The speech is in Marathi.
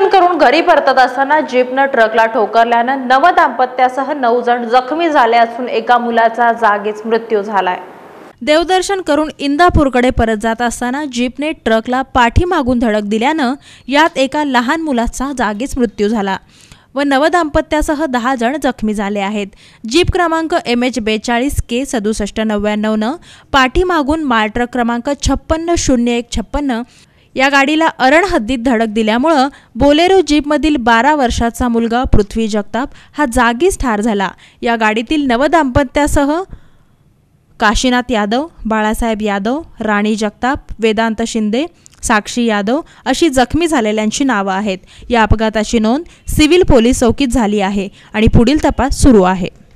दर्शन करून घरी परतत असताना जीपनं ट्रकला ठोकरल्यानं नव दाम्पत्यासह नऊ जण जखमी झाले असून एका मुलाचा जागीच मृत्यू झालाय देवदर्शन करून इंदापूरकडे परत जात असताना जीपने ट्रकला पाठीमागून धडक दिल्यानं यात एका लहान मुलाचा जागीच मृत्यू झाला व नवदाम्पत्यासह दहा जण जखमी झाले आहेत जीप क्रमांक एम एच बेचाळीस के सदुसष्ट नव्याण्णवनं पाठीमागून मालट्रक क्रमांक छप्पन्न शून्य एक छप्पन्न या गाडीला अरण हद्दीत धडक दिल्यामुळं बोलेरो जीपमधील बारा वर्षाचा मुलगा पृथ्वी जगताप हा जागीच ठार झाला या गाडीतील नवदाम्पत्यासह काशीनाथ यादव बाळासाहेब यादव राणी जगताप वेदांत शिंदे साक्षी यादव अशी जखमी झालेल्यांची नावं आहेत या अपघाताची नोंद सिव्हिल पोलीस चौकीत झाली आहे आणि पुढील तपास सुरू आहे